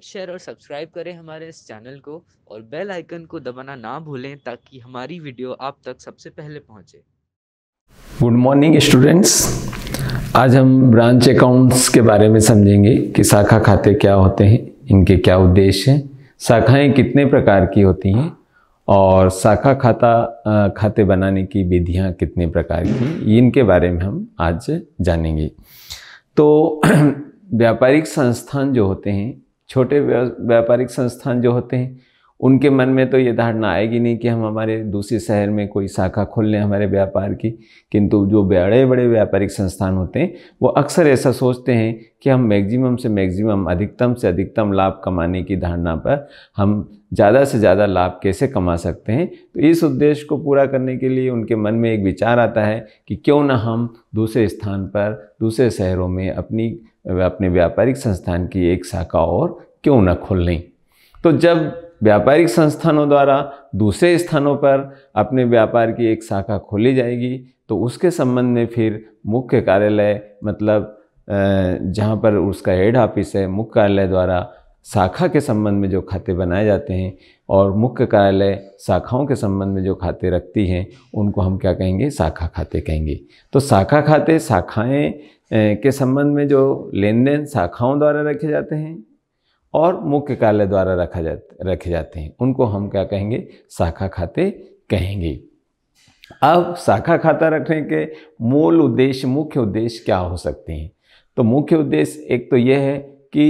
like share और subscribe करें हमारे इस चैनल को और बेल आइकन को दबाना ना भूलें ताकि हमारी वीडियो आप तक सबसे पहले पहुंचे गुड मॉर्निंग स्टूडेंट्स आज हम ब्रांच अकाउंट्स के बारे में समझेंगे कि शाखा खाते क्या होते हैं इनके क्या उद्देश्य हैं शाखाएँ कितने प्रकार की होती हैं और शाखा खाता खाते बनाने की विधियाँ कितने प्रकार की इनके बारे में हम आज जानेंगे तो व्यापारिक संस्थान जो होते हैं छोटे व्यापारिक संस्थान जो होते हैं उनके मन में तो ये धारणा आएगी नहीं कि हम हमारे दूसरे शहर में कोई शाखा खोल लें हमारे व्यापार की किंतु जो बड़े बड़े व्यापारिक संस्थान होते हैं वो अक्सर ऐसा सोचते हैं कि हम मैक्सिमम से मैक्सिमम अधिकतम से अधिकतम लाभ कमाने की धारणा पर हम ज़्यादा से ज़्यादा लाभ कैसे कमा सकते हैं तो इस उद्देश्य को पूरा करने के लिए उनके मन में एक विचार आता है कि क्यों ना हम दूसरे स्थान पर दूसरे शहरों में अपनी अपने व्यापारिक संस्थान की एक शाखा और क्यों न खोल लें तो जब व्यापारिक संस्थानों द्वारा दूसरे स्थानों पर अपने व्यापार की एक शाखा खोली जाएगी तो उसके संबंध में फिर मुख्य कार्यालय मतलब जहाँ पर उसका हेड ऑफिस है मुख्य कार्यालय द्वारा शाखा के संबंध में जो खाते बनाए जाते हैं और मुख्य कार्यालय शाखाओं के संबंध में जो खाते रखती हैं उनको हम क्या कहेंगे शाखा खाते कहेंगे तो शाखा खाते शाखाएं के संबंध में जो लेन देन शाखाओं द्वारा रखे जाते हैं और मुख्य कार्यालय द्वारा रखा जा रखे जाते हैं उनको हम क्या कहेंगे शाखा खाते कहेंगे अब शाखा खाता रखने के मूल उद्देश्य मुख्य उद्देश्य क्या हो सकते हैं तो मुख्य उद्देश्य एक तो यह है कि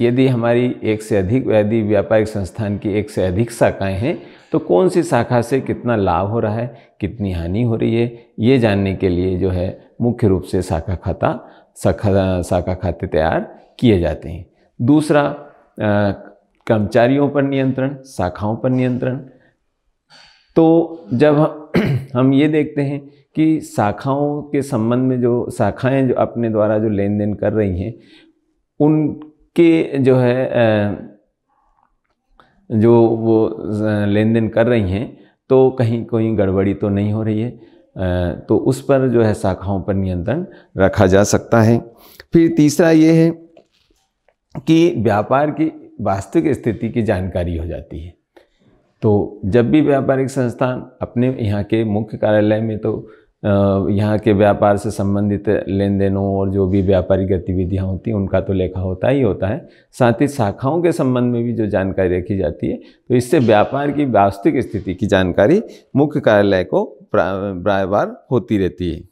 यदि हमारी एक से अधिक यदि व्यापारिक संस्थान की एक से अधिक शाखाएं हैं तो कौन सी शाखा से कितना लाभ हो रहा है कितनी हानि हो रही है ये जानने के लिए जो है मुख्य रूप से शाखा खाता शाखा शाखा खाते तैयार किए जाते हैं दूसरा कर्मचारियों पर नियंत्रण शाखाओं पर नियंत्रण तो जब हम ये देखते हैं कि शाखाओं के संबंध में जो शाखाएं जो अपने द्वारा जो लेन देन कर रही हैं उन कि जो है जो वो लेन देन कर रही हैं तो कहीं कोई गड़बड़ी तो नहीं हो रही है तो उस पर जो है शाखाओं पर नियंत्रण रखा जा सकता है फिर तीसरा ये है कि व्यापार की वास्तविक स्थिति की जानकारी हो जाती है तो जब भी व्यापारिक संस्थान अपने यहाँ के मुख्य कार्यालय में तो यहाँ के व्यापार से संबंधित लेन देनों और जो भी व्यापारिक गतिविधियाँ होती हैं उनका तो लेखा होता ही होता है साथ ही शाखाओं के संबंध में भी जो जानकारी रखी जाती है तो इससे व्यापार की वास्तविक स्थिति की जानकारी मुख्य कार्यालय को बार बार होती रहती है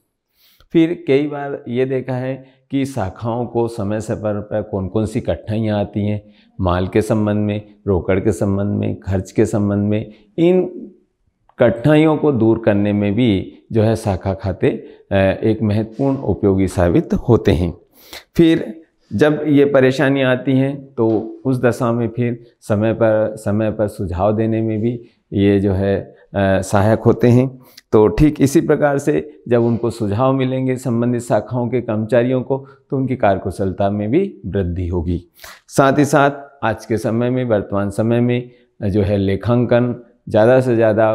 फिर कई बार ये देखा है कि शाखाओं को समय समय पर कौन कौन सी कठिनाइयाँ आती हैं माल के संबंध में रोकड़ के संबंध में खर्च के संबंध में इन कठिनाइयों को दूर करने में भी जो है शाखा खाते एक महत्वपूर्ण उपयोगी साबित होते हैं फिर जब ये परेशानियाँ आती हैं तो उस दशा में फिर समय पर समय पर सुझाव देने में भी ये जो है सहायक होते हैं तो ठीक इसी प्रकार से जब उनको सुझाव मिलेंगे संबंधित शाखाओं के कर्मचारियों को तो उनकी कार्यकुशलता में भी वृद्धि होगी साथ ही साथ आज के समय में वर्तमान समय में जो है लेखांकन ज़्यादा से ज़्यादा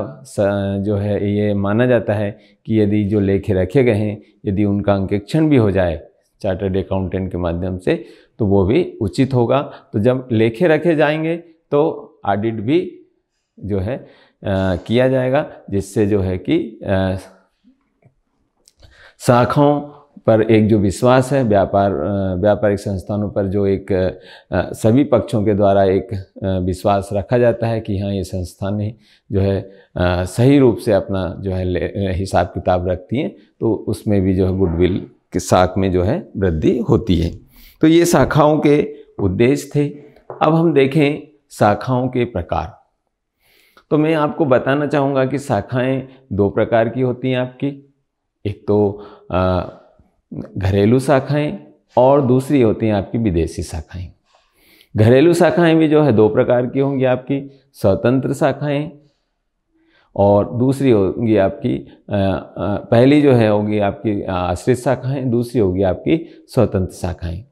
जो है ये माना जाता है कि यदि जो लेखे रखे गए हैं यदि उनका अंकेक्षण भी हो जाए चार्टर्ड अकाउंटेंट के माध्यम से तो वो भी उचित होगा तो जब लेखे रखे जाएंगे तो ऑडिट भी जो है आ, किया जाएगा जिससे जो है कि शाखाओं पर एक जो विश्वास है व्यापार व्यापारिक संस्थानों पर जो एक सभी पक्षों के द्वारा एक विश्वास रखा जाता है कि हाँ ये संस्थान ही जो है सही रूप से अपना जो है हिसाब किताब रखती हैं तो उसमें भी जो है गुडविल की साख में जो है वृद्धि होती है तो ये शाखाओं के उद्देश्य थे अब हम देखें शाखाओं के प्रकार तो मैं आपको बताना चाहूँगा कि शाखाएँ दो प्रकार की होती हैं आपकी एक तो घरेलू शाखाएं और दूसरी होती हैं आपकी विदेशी शाखाएं घरेलू शाखाएं भी जो है दो प्रकार की होंगी आपकी स्वतंत्र शाखाएं और दूसरी होगी आपकी पहली जो है होगी आपकी आश्रित शाखाएं दूसरी होगी आपकी स्वतंत्र शाखाएं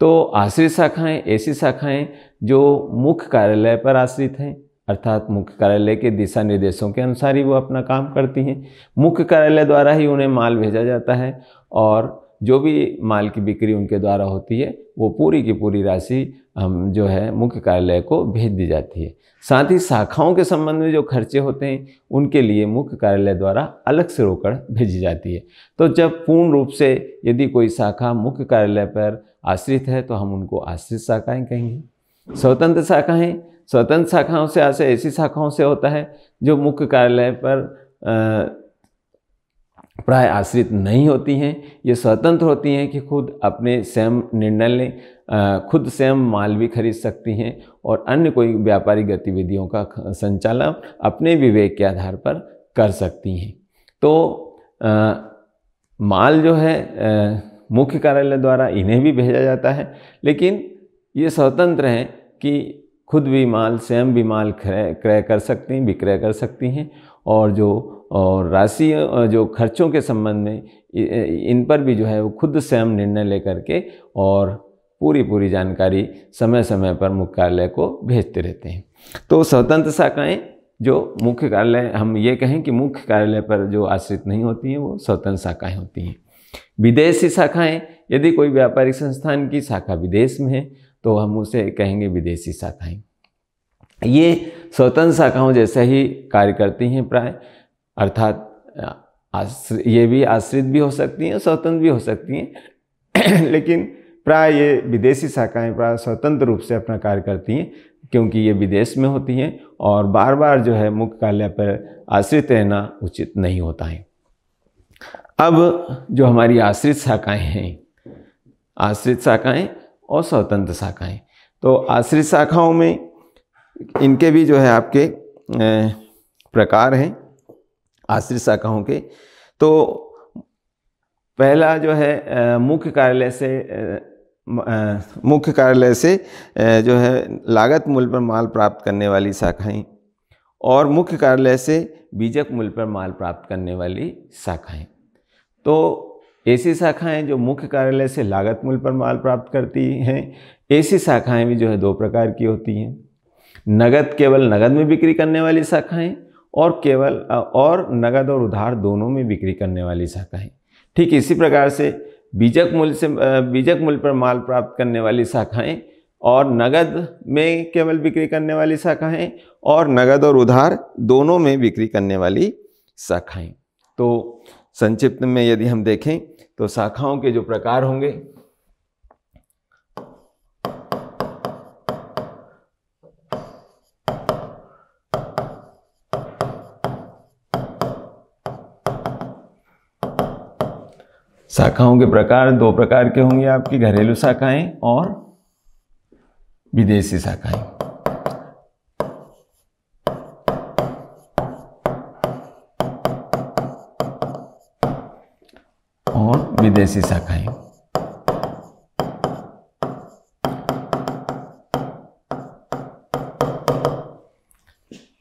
तो आश्रित शाखाएं ऐसी शाखाएं जो मुख्य कार्यालय पर आश्रित हैं अर्थात मुख्य कार्यालय के दिशा निर्देशों के अनुसार ही वो अपना काम करती हैं मुख्य कार्यालय द्वारा ही उन्हें माल भेजा जाता है और जो भी माल की बिक्री उनके द्वारा होती है वो पूरी की पूरी राशि हम जो है मुख्य कार्यालय को भेज दी जाती है साथ ही शाखाओं के संबंध में जो खर्चे होते हैं उनके लिए मुख्य कार्यालय द्वारा अलग से रोकड़ भेजी जाती है तो जब पूर्ण रूप से यदि कोई शाखा मुख्य कार्यालय पर आश्रित है तो हम उनको आश्रित शाखाएँ कहेंगे स्वतंत्र शाखाएँ स्वतंत्र शाखाओं से आशय ऐसी शाखाओं से होता है जो मुख्य कार्यालय पर प्राय आश्रित नहीं होती हैं ये स्वतंत्र होती हैं कि खुद अपने स्वयं निर्णय लें खुद स्वयं माल भी खरीद सकती हैं और अन्य कोई व्यापारिक गतिविधियों का संचालन अपने विवेक के आधार पर कर सकती हैं तो आ, माल जो है मुख्य कार्यालय द्वारा इन्हें भी भेजा जाता है लेकिन ये स्वतंत्र हैं कि खुद भी माल स्वयं भी माल क्रय कर सकती हैं विक्रय कर सकती हैं और जो और राशि जो खर्चों के संबंध में इन पर भी जो है वो खुद स्वयं निर्णय लेकर के और पूरी पूरी जानकारी समय समय पर मुख्य कार्यालय को भेजते रहते हैं तो स्वतंत्र शाखाएँ जो मुख्य कार्यालय हम ये कहें कि मुख्य कार्यालय पर जो आश्रित नहीं होती हैं वो स्वतंत्र शाखाएँ होती हैं विदेशी शाखाएँ यदि कोई व्यापारिक संस्थान की शाखा विदेश में है तो हम उसे कहेंगे विदेशी शाखाएँ ये स्वतंत्र शाखाओं जैसा ही कार्य करती हैं प्राय अर्थात ये भी आश्रित भी हो सकती हैं स्वतंत्र भी हो सकती हैं लेकिन प्राय ये विदेशी शाखाएं प्राय स्वतंत्र रूप से अपना कार्य करती हैं क्योंकि ये विदेश में होती हैं और बार बार जो है मुख्य कार्यालय पर आश्रित रहना उचित नहीं होता है अब जो हमारी आश्रित शाखाएं हैं आश्रित शाखाएं और स्वतंत्र शाखाएं तो आश्रित शाखाओं में इनके भी जो है आपके प्रकार हैं आश्रित शाखाओं के तो पहला जो है मुख्य कार्यालय से मुख्य कार्यालय से जो है लागत मूल्य पर माल प्राप्त करने वाली शाखाएं और मुख्य कार्यालय से बीजक मूल्य पर माल प्राप्त करने वाली शाखाएं तो ऐसी शाखाएं जो मुख्य कार्यालय से लागत मूल्य पर माल प्राप्त करती हैं ऐसी शाखाएं भी जो है दो प्रकार की होती हैं नगद केवल नगद में बिक्री करने वाली शाखाएं और केवल और नगद और उधार दोनों में बिक्री करने वाली शाखाएँ ठीक इसी प्रकार से बीजक मूल्य से बीजक मूल्य पर माल प्राप्त करने वाली शाखाएं और नगद में केवल बिक्री करने वाली शाखाएं और नगद और उधार दोनों में बिक्री करने वाली शाखाएं तो संक्षिप्त में यदि हम देखें तो शाखाओं के जो प्रकार होंगे शाखाओं के प्रकार दो प्रकार के होंगे आपकी घरेलू शाखाएं और विदेशी शाखाएं और विदेशी शाखाएं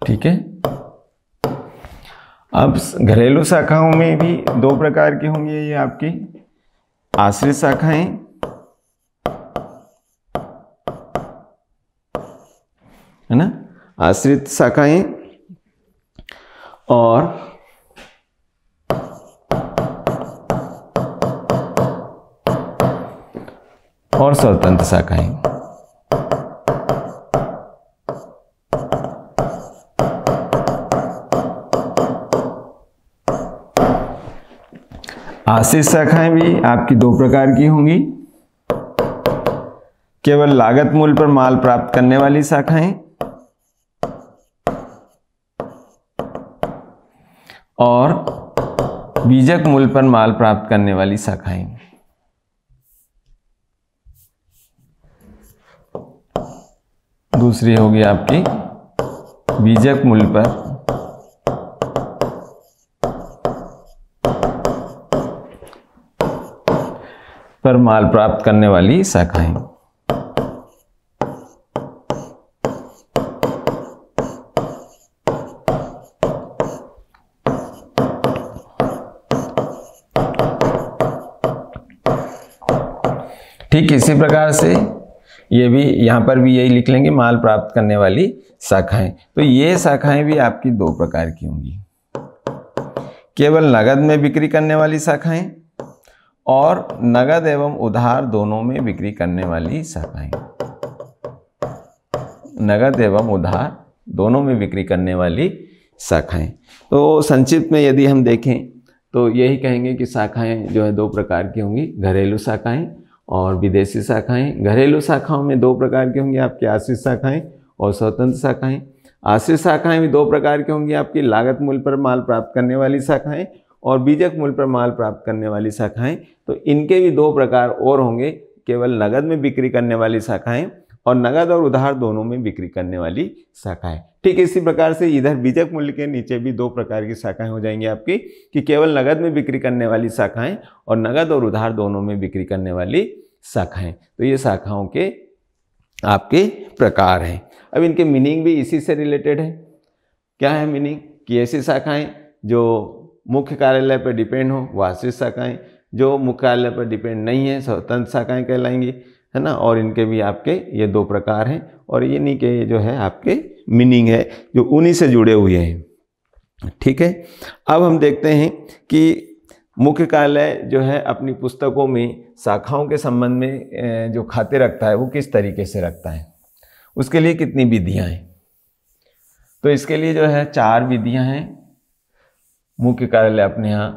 ठीक है अब घरेलू शाखाओं में भी दो प्रकार की होंगी ये आपकी आश्रित शाखाएं है ना आश्रित शाखाएं और और स्वतंत्र शाखाएं आशीष शाखाएं भी आपकी दो प्रकार की होंगी केवल लागत मूल्य पर माल प्राप्त करने वाली शाखाएं और बीजक मूल्य पर माल प्राप्त करने वाली शाखाएं दूसरी होगी आपकी बीजक मूल्य पर पर माल प्राप्त करने वाली शाखाएं ठीक इसी प्रकार से ये भी यहाँ पर भी यही लिख लेंगे माल प्राप्त करने वाली शाखाएं तो ये शाखाएं भी आपकी दो प्रकार की होंगी केवल नगद में बिक्री करने वाली शाखाएं और नगद एवं उधार दोनों में बिक्री करने वाली शाखाएं नगद एवं उधार दोनों में बिक्री करने वाली शाखाएं तो संक्षिप्त में यदि हम देखें तो यही कहेंगे कि शाखाएं जो है दो प्रकार की होंगी घरेलू शाखाएं और विदेशी शाखाएं घरेलू शाखाओं में दो प्रकार की होंगी आपकी आश्रित शाखाएं और स्वतंत्र शाखाएं आश्रित शाखाएं भी दो प्रकार की होंगी आपकी लागत मूल्य पर माल प्राप्त करने वाली शाखाएं और बीजक मूल्य पर माल प्राप्त करने वाली शाखाएं तो इनके भी दो प्रकार और होंगे केवल नगद में बिक्री करने वाली शाखाएं और नगद और उधार दोनों में बिक्री करने वाली शाखाएं ठीक इसी प्रकार से इधर बीजक मूल्य के नीचे भी दो प्रकार की शाखाएं हो जाएंगी आपकी कि केवल नगद में बिक्री करने वाली शाखाएं और नगद और उधार दोनों में बिक्री करने वाली शाखाएं तो ये शाखाओं के आपके प्रकार हैं अब इनके मीनिंग भी इसी से रिलेटेड है क्या है मीनिंग कि ऐसी शाखाएं जो मुख्य कार्यालय पर डिपेंड हो वो आश्रित शाखाएँ जो मुख्य कार्यालय पर डिपेंड नहीं है स्वतंत्र शाखाएँ कहलाएंगी है ना और इनके भी आपके ये दो प्रकार हैं और ये नहीं के जो है आपके मीनिंग है जो उन्हीं से जुड़े हुए हैं ठीक है अब हम देखते हैं कि मुख्य कार्यालय जो है अपनी पुस्तकों में शाखाओं के संबंध में जो खाते रखता है वो किस तरीके से रखता है उसके लिए कितनी विधियाँ हैं तो इसके लिए जो है चार विधियाँ हैं मुख्य कार्यालय अपने यहाँ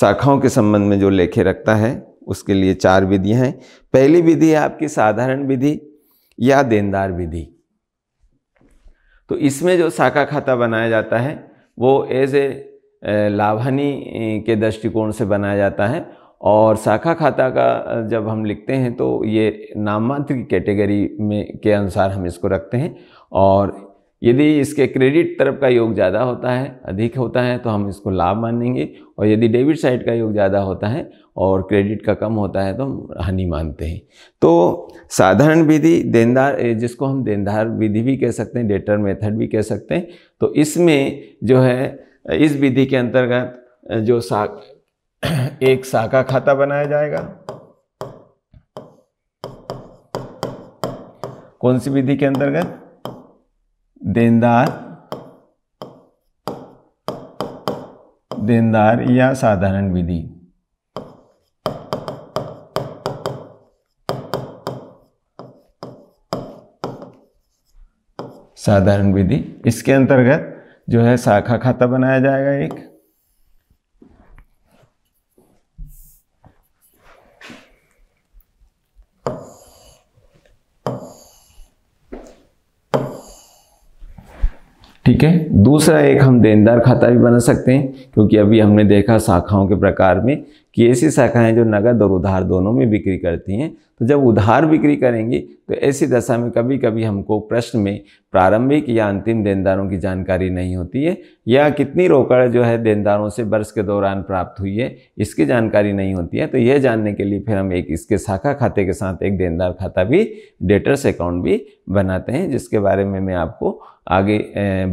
शाखाओं के संबंध में जो लेखे रखता है उसके लिए चार विधियाँ हैं पहली विधि है आपकी साधारण विधि या देनदार विधि तो इसमें जो शाखा खाता बनाया जाता है वो एज ए लाभानी के दृष्टिकोण से बनाया जाता है और शाखा खाता का जब हम लिखते हैं तो ये नाममात्र की कैटेगरी में के अनुसार हम इसको रखते हैं और यदि इसके क्रेडिट तरफ का योग ज़्यादा होता है अधिक होता है तो हम इसको लाभ मानेंगे और यदि डेबिट साइड का योग ज़्यादा होता है और क्रेडिट का कम होता है तो हम हानि मानते हैं तो साधारण विधि देनदार जिसको हम देनदार विधि भी कह सकते हैं डेटर मेथड भी कह सकते हैं तो इसमें जो है इस विधि के अंतर्गत जो सा एक शाखा खाता बनाया जाएगा कौन सी विधि के अंतर्गत देनदार देनदार या साधारण विधि साधारण विधि इसके अंतर्गत जो है शाखा खाता बनाया जाएगा एक ठीक है दूसरा एक हम देनदार खाता भी बना सकते हैं क्योंकि अभी हमने देखा शाखाओं के प्रकार में कि ऐसी शाखाएं जो नगद और उधार दोनों में बिक्री करती हैं तो जब उधार बिक्री करेंगी तो ऐसी दशा में कभी कभी हमको प्रश्न में प्रारंभिक या अंतिम देनदारों की जानकारी नहीं होती है या कितनी रोकड़ जो है देनदारों से वर्ष के दौरान प्राप्त हुई है इसकी जानकारी नहीं होती है तो यह जानने के लिए फिर हम एक इसके शाखा खाते के साथ एक देनदार खाता भी डेटर्स अकाउंट भी बनाते हैं जिसके बारे में मैं आपको आगे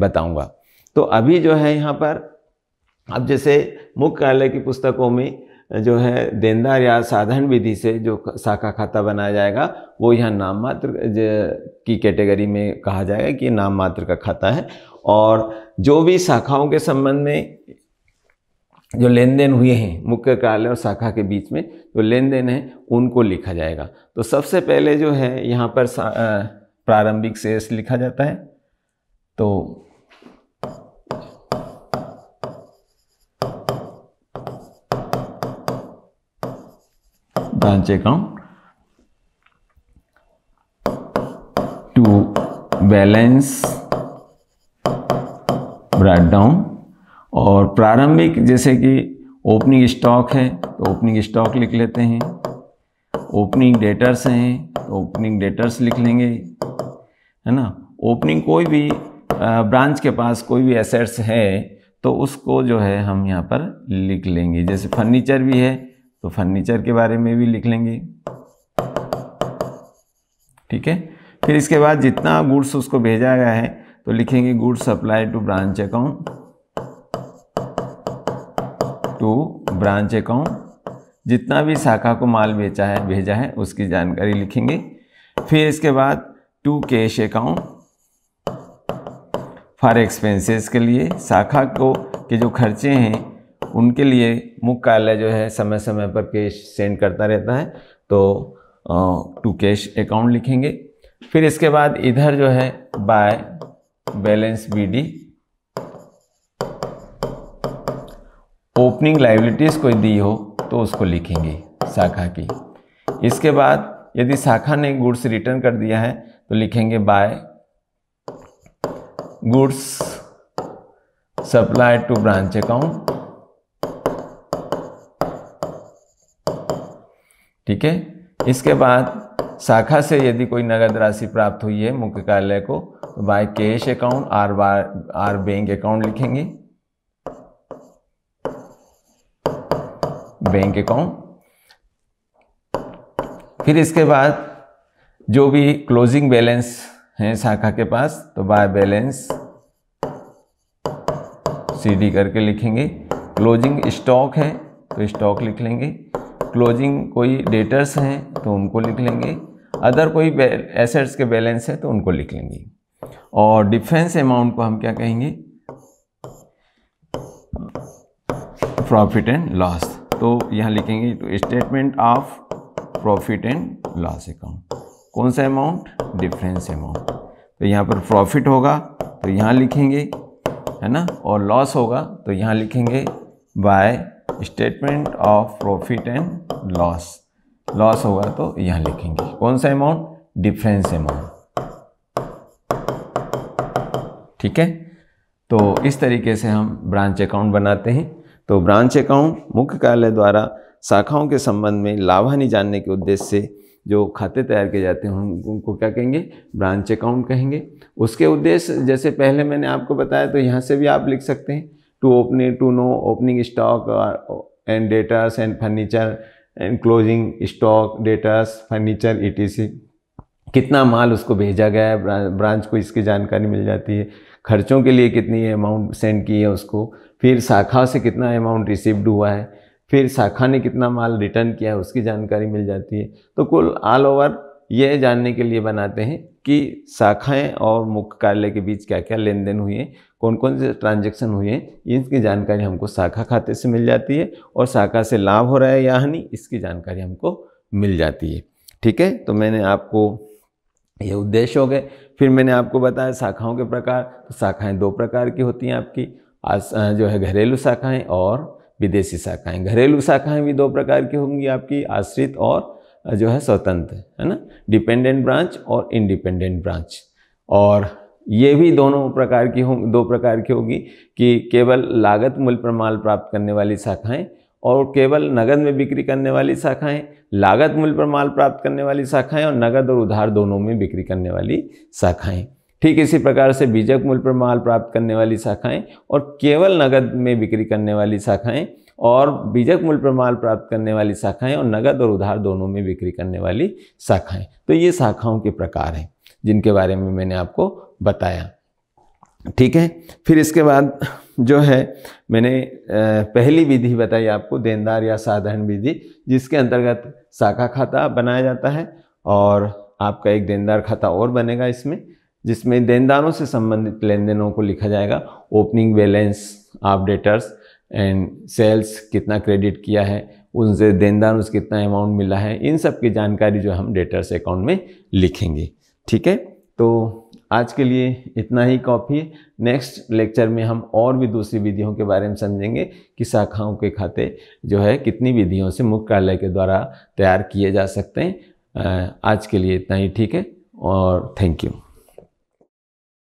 बताऊँगा तो अभी जो है यहाँ पर अब जैसे मुख्य कार्यालय की पुस्तकों में जो है देनदार या साधन विधि से जो शाखा खाता बनाया जाएगा वो यह नाम मात्र की कैटेगरी में कहा जाएगा कि नाम मात्र का खाता है और जो भी शाखाओं के संबंध में जो लेन देन हुए हैं मुख्य कार्यालय और शाखा के बीच में जो लेन देन है उनको लिखा जाएगा तो सबसे पहले जो है यहाँ पर प्रारंभिक शेष लिखा जाता है तो branch account to balance brought down और प्रारंभिक जैसे कि ओपनिंग स्टॉक है तो ओपनिंग स्टॉक लिख लेते हैं ओपनिंग डेटर्स हैं तो ओपनिंग डेटर्स लिख लेंगे है ना ओपनिंग कोई भी ब्रांच के पास कोई भी एसेट्स है तो उसको जो है हम यहाँ पर लिख लेंगे जैसे फर्नीचर भी है तो फर्नीचर के बारे में भी लिख लेंगे ठीक है फिर इसके बाद जितना गुड्स उसको भेजा गया है तो लिखेंगे goods supply to branch account to branch account जितना भी शाखा को माल बेचा है भेजा है उसकी जानकारी लिखेंगे फिर इसके बाद to cash account for expenses के लिए शाखा को के जो खर्चे हैं उनके लिए मुख्य कार्यालय जो है समय समय पर कैश सेंड करता रहता है तो टू कैश अकाउंट लिखेंगे फिर इसके बाद इधर जो है by balance BD opening liabilities कोई दी हो तो उसको लिखेंगे शाखा की इसके बाद यदि शाखा ने गुड्स रिटर्न कर दिया है तो लिखेंगे by goods supply to branch account ठीक है इसके बाद शाखा से यदि कोई नगद राशि प्राप्त हुई है मुख्य कार्यालय को तो बाय कैश अकाउंट आर बार आर बैंक अकाउंट लिखेंगे बैंक अकाउंट फिर इसके बाद जो भी क्लोजिंग बैलेंस है शाखा के पास तो बाय बैलेंस सीडी करके लिखेंगे क्लोजिंग स्टॉक है तो स्टॉक लिख लेंगे क्लोजिंग कोई डेटर्स हैं तो उनको लिख लेंगे अदर कोई एसेट्स के बैलेंस है तो उनको लिख लेंगे और डिफेंस अमाउंट को हम क्या कहेंगे प्रॉफिट एंड लॉस तो यहाँ लिखेंगे तो statement of profit and loss account कौन सा अमाउंट डिफरेंस अमाउंट तो यहाँ पर प्रॉफिट होगा तो यहाँ लिखेंगे है ना और लॉस होगा तो यहाँ लिखेंगे by statement of profit and loss loss होगा तो यहां लिखेंगे कौन सा अमाउंट डिफरेंस अमाउंट ठीक है तो इस तरीके से हम ब्रांच अकाउंट बनाते हैं तो ब्रांच अकाउंट मुख्य कार्यालय द्वारा शाखाओं के संबंध में लाभानी जानने के उद्देश्य से जो खाते तैयार किए जाते हैं उनको क्या कहेंगे ब्रांच अकाउंट कहेंगे उसके उद्देश्य जैसे पहले मैंने आपको बताया तो यहाँ से भी आप लिख सकते हैं to to know opening stock and debtors and furniture and closing stock debtors furniture E T C कितना माल उसको भेजा गया है ब्रांच को इसकी जानकारी मिल जाती है खर्चों के लिए कितनी अमाउंट सेंड की है उसको फिर शाखा से कितना अमाउंट रिसीव्ड हुआ है फिर शाखा ने कितना माल रिटर्न किया है उसकी जानकारी मिल जाती है तो कुल ऑल ओवर ये जानने के लिए बनाते हैं कि शाखाएं और मुख्य कार्यालय के बीच क्या क्या लेन देन हुए हैं कौन कौन से ट्रांजैक्शन हुए हैं इनकी जानकारी हमको शाखा खाते से मिल जाती है और शाखा से लाभ हो रहा है या हानि इसकी जानकारी हमको मिल जाती है ठीक है तो मैंने आपको ये उद्देश्य हो गए फिर मैंने आपको बताया शाखाओं के प्रकार तो शाखाएँ दो प्रकार की होती हैं आपकी आस, जो है घरेलू शाखाएँ और विदेशी शाखाएँ घरेलू शाखाएँ भी दो प्रकार की होंगी आपकी आश्रित और जो है स्वतंत्र है ना डिपेंडेंट ब्रांच और इंडिपेंडेंट ब्रांच और ये भी दोनों प्रकार की हो दो प्रकार की होगी कि केवल लागत मूल्य पर माल प्राप्त करने वाली शाखाएं और केवल नगद में बिक्री करने वाली शाखाएं लागत मूल्य पर माल प्राप्त करने वाली शाखाएं और नगद और उधार दोनों में बिक्री करने वाली शाखाएं ठीक इसी प्रकार से बीजक मूल्य पर माल प्राप्त करने वाली शाखाएं और केवल नगद में बिक्री करने वाली शाखाएं और बीजक मूल पर माल प्राप्त करने वाली शाखाएं और नगद और उधार दोनों में बिक्री करने वाली शाखाएं तो ये शाखाओं के प्रकार हैं जिनके बारे में मैंने आपको बताया ठीक है फिर इसके बाद जो है मैंने पहली विधि बताई आपको देनदार या साधारण विधि जिसके अंतर्गत शाखा खाता बनाया जाता है और आपका एक देनदार खाता और बनेगा इसमें जिसमें देनदारों से संबंधित लेन देनों को लिखा जाएगा opening balance of debtors and sales कितना क्रेडिट किया है उनसे देनदार उस कितना अमाउंट मिला है इन सब की जानकारी जो हम डेटर्स अकाउंट में लिखेंगे ठीक है तो आज के लिए इतना ही कॉपी नेक्स्ट लेक्चर में हम और भी दूसरी विधियों के बारे में समझेंगे कि शाखाओं के खाते जो है कितनी विधियों से मुख्य कार्यालय के द्वारा तैयार किए जा सकते हैं आज के लिए इतना ही ठीक है और थैंक यू